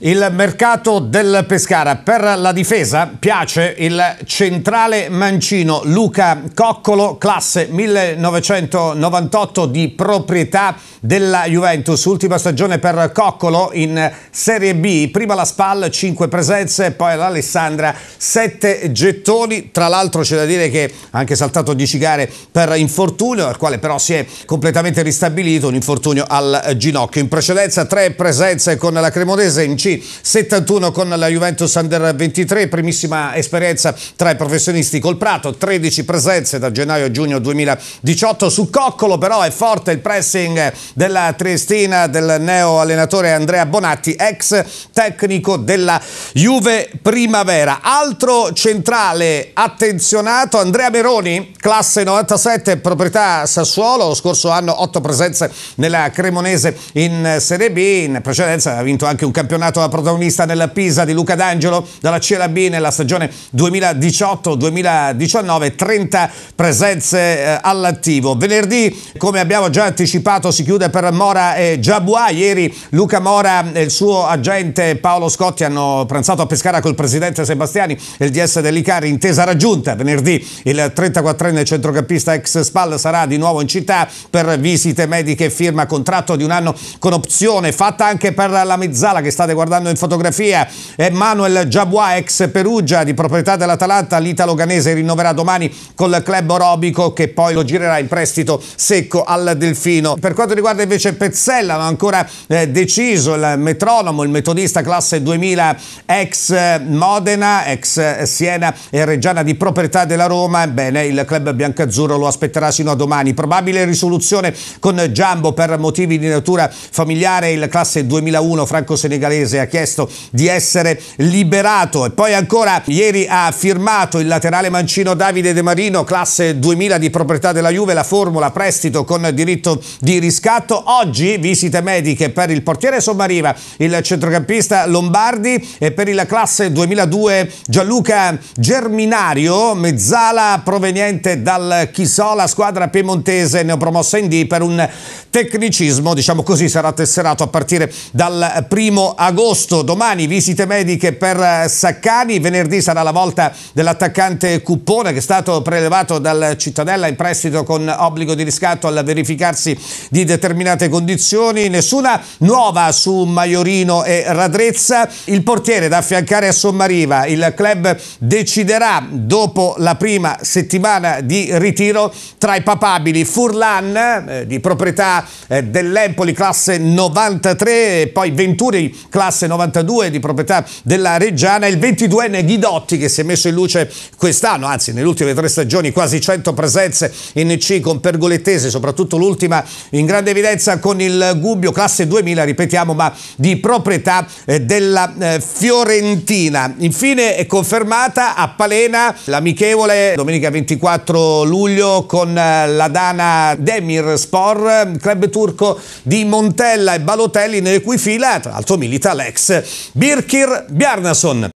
Il mercato del Pescara per la difesa piace il centrale mancino Luca Coccolo, classe 1998 di proprietà della Juventus. Ultima stagione per Coccolo in Serie B, prima la Spal 5 presenze, poi l'Alessandra 7 gettoni. Tra l'altro c'è da dire che ha anche saltato 10 gare per infortunio, al quale però si è completamente ristabilito un infortunio al ginocchio. In precedenza 3 presenze con la Cremonese in 71 con la Juventus Under 23 primissima esperienza tra i professionisti col Prato 13 presenze da gennaio a giugno 2018 su Coccolo però è forte il pressing della Triestina del neo allenatore Andrea Bonatti ex tecnico della Juve Primavera altro centrale attenzionato Andrea Meroni classe 97 proprietà Sassuolo lo scorso anno 8 presenze nella Cremonese in Serie B in precedenza ha vinto anche un campionato diventato la protagonista nel Pisa di Luca D'Angelo dalla Cera B nella stagione 2018-2019, 30 presenze eh, all'attivo. Venerdì, come abbiamo già anticipato, si chiude per Mora e Giabua. Ieri Luca Mora e il suo agente Paolo Scotti hanno pranzato a Pescara col presidente Sebastiani e il DS dell'Icari, intesa raggiunta. Venerdì il 34enne centrocampista ex Spal sarà di nuovo in città per visite mediche e firma contratto di un anno con opzione fatta anche per la mezzala che state guardando guardando in fotografia è Manuel Giabua, ex Perugia, di proprietà dell'Atalanta, l'italo-ganese rinnoverà domani col club orobico che poi lo girerà in prestito secco al Delfino. Per quanto riguarda invece Pezzella, non ancora eh, deciso il metronomo, il metodista classe 2000 ex Modena, ex Siena e Reggiana di proprietà della Roma, bene, il club biancazzurro lo aspetterà sino a domani. Probabile risoluzione con Giambo per motivi di natura familiare, il classe 2001 franco-senegalese Cremonese ha chiesto di essere liberato e poi ancora ieri ha firmato il laterale mancino Davide De Marino, classe 2000 di proprietà della Juve, la formula prestito con diritto di riscatto. Oggi visite mediche per il portiere Sommariva, il centrocampista Lombardi e per il classe 2002 Gianluca Germinario, mezzala proveniente dal Chisola, squadra piemontese neopromossa in D per un tecnicismo, diciamo così, sarà tesserato a partire dal primo agosto agosto. Domani visite mediche per eh, Saccani, venerdì sarà la volta dell'attaccante Cuppone che è stato prelevato dal Cittadella in prestito con obbligo di riscatto al verificarsi di determinate condizioni. Nessuna nuova su Maiorino e Radrezza. Il portiere da affiancare a Sommariva. Il club deciderà dopo la prima settimana di ritiro tra i papabili Furlan eh, di proprietà eh, dell'Empoli classe 93 e poi Venturi classe classe 92 di proprietà della Reggiana, il 22enne Ghidotti che si è messo in luce quest'anno, anzi nelle ultime tre stagioni quasi 100 presenze in C con Pergolettese, soprattutto l'ultima in grande evidenza con il Gubbio, classe 2000, ripetiamo, ma di proprietà eh, della eh, Fiorentina. Infine è confermata a Palena l'amichevole domenica 24 luglio con eh, la Dana Demir Spor, club turco di Montella e Balotelli, nelle cui fila tra l'altro milita l'ex Rolex. Birkir Bjarnason